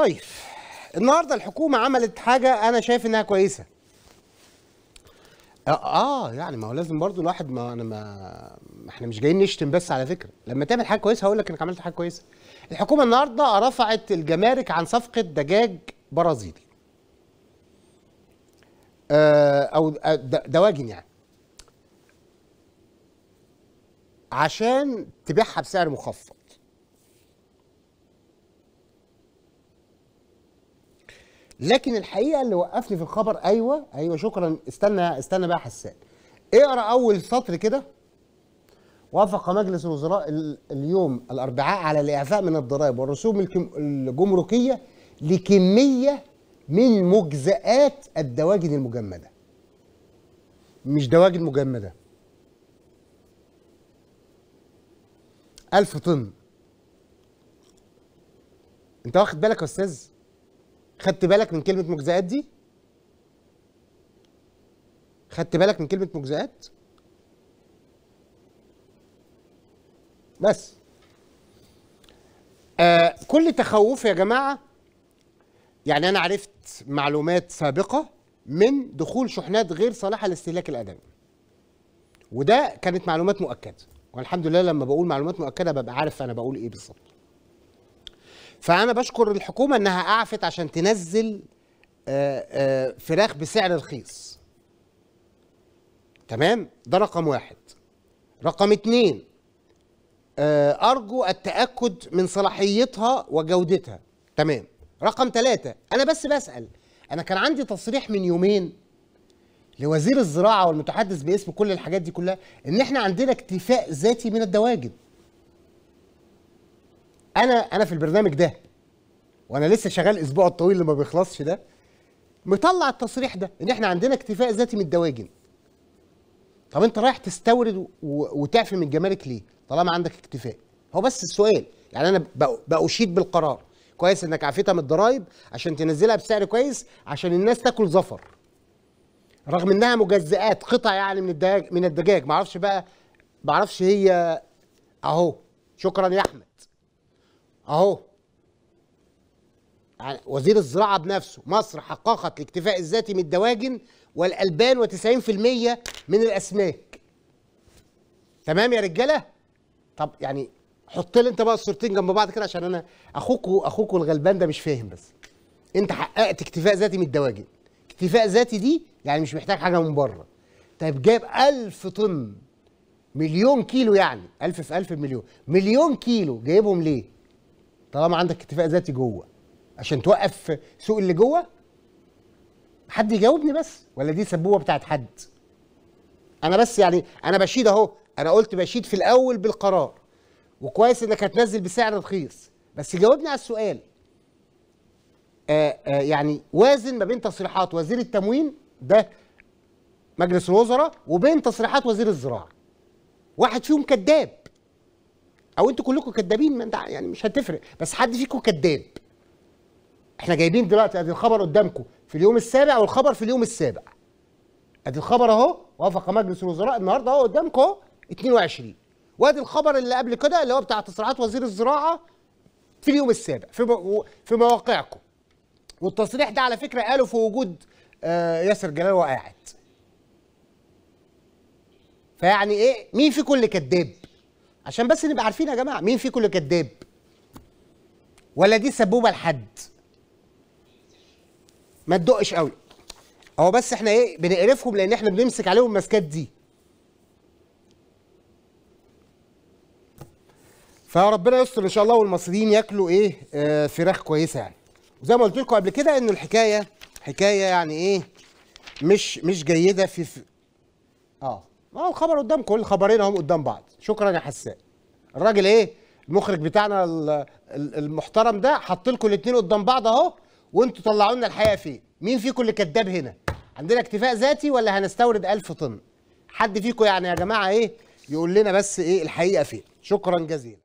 طيب النهارده الحكومه عملت حاجه انا شايف انها كويسه اه, آه، يعني ما هو لازم برضو الواحد ما انا ما احنا مش جايين نشتم بس على فكره لما تعمل حاجه كويسه هقول لك انك عملت حاجه كويسه الحكومه النهارده رفعت الجمارك عن صفقه دجاج برازيلي آه، او دواجن يعني عشان تبيعها بسعر مخفض لكن الحقيقه اللي وقفني في الخبر ايوه ايوه شكرا استنى استنى بقى حسان اقرا اول سطر كده وافق مجلس الوزراء اليوم الاربعاء على الاعفاء من الضرائب والرسوم الجمركيه لكميه من مجزئات الدواجن المجمده مش دواجن مجمده ألف طن انت واخد بالك يا استاذ خدت بالك من كلمه مجزئات دي خدت بالك من كلمه مجزئات بس آه كل تخوف يا جماعه يعني انا عرفت معلومات سابقه من دخول شحنات غير صالحه لاستهلاك الادمي وده كانت معلومات مؤكده والحمد لله لما بقول معلومات مؤكده ببقى عارف انا بقول ايه بالظبط فانا بشكر الحكومه انها اعفت عشان تنزل آه، آه، فراخ بسعر رخيص تمام ده رقم واحد رقم اتنين آه، ارجو التاكد من صلاحيتها وجودتها تمام رقم تلاتة انا بس بسال انا كان عندي تصريح من يومين لوزير الزراعه والمتحدث باسم كل الحاجات دي كلها ان احنا عندنا اكتفاء ذاتي من الدواجن انا انا في البرنامج ده وانا لسه شغال الاسبوع الطويل اللي ما بيخلصش ده مطلع التصريح ده ان احنا عندنا اكتفاء ذاتي من الدواجن طب انت رايح تستورد وتعفي من الجمارك ليه طالما عندك اكتفاء هو بس السؤال يعني انا باشيد بالقرار كويس انك عفيتها من الضرايب عشان تنزلها بسعر كويس عشان الناس تاكل زفر رغم انها مجزئات قطع يعني من الدجاج من الدجاج معرفش بقى معرفش هي اهو شكرا يا احمد اهو وزير الزراعة بنفسه مصر حققت الاكتفاء الذاتي من الدواجن والألبان و90% من الأسماك تمام يا رجالة طب يعني حط لي انت بقى الصورتين جنب بعض كده عشان انا اخوك واخوك الغلبان ده مش فاهم بس انت حققت اكتفاء ذاتي من الدواجن اكتفاء ذاتي دي يعني مش محتاج حاجه من بره طيب جايب 1000 طن مليون كيلو يعني 1000 في 1000 مليون مليون كيلو جايبهم ليه طالما عندك اكتفاء ذاتي جوه عشان توقف سوق اللي جوه حد يجاوبني بس ولا دي سبوبه بتاعت حد انا بس يعني انا بشيد اهو انا قلت بشيد في الاول بالقرار وكويس انك هتنزل بسعر رخيص بس جاوبني على السؤال آآ آه، آآ آه، يعني وازن ما بين تصريحات وزير التموين ده مجلس الوزراء وبين تصريحات وزير الزراعه واحد فيهم كذاب او انتوا كلكم كدابين ما انت يعني مش هتفرق بس حد فيكم كداب احنا جايبين دلوقتي ادي الخبر قدامكم في اليوم السابع والخبر في اليوم السابع ادي الخبر اهو وافق مجلس الوزراء النهارده اهو قدامكم اهو 22 وادي الخبر اللي قبل كده اللي هو بتاع تصريحات وزير الزراعه في اليوم السابع في في مواقعكم والتصريح ده على فكره قاله في وجود آه، ياسر جلال وقاعد فيعني ايه مين فيكم اللي كذاب عشان بس نبقى عارفين يا جماعه مين فيكم اللي كذاب ولا دي سبوبه لحد ما تدقش قوي هو بس احنا ايه بنقرفهم لان احنا بنمسك عليهم المسكات دي فربنا يستر ان شاء الله والمصريين ياكلوا ايه آه فراخ كويسه يعني وزي ما قلت لكم قبل كده ان الحكايه حكايه يعني ايه مش مش جيده في, في اه ما هو الخبر قدام كل خبرين هم قدام بعض شكرا يا حسان الراجل ايه المخرج بتاعنا المحترم ده حط لكم الاثنين قدام بعض اهو وانتوا طلعوا لنا الحقيقه فين مين فيكم اللي كذاب هنا عندنا اكتفاء ذاتي ولا هنستورد 1000 طن حد فيكم يعني يا جماعه ايه يقول لنا بس ايه الحقيقه فين شكرا جزيلا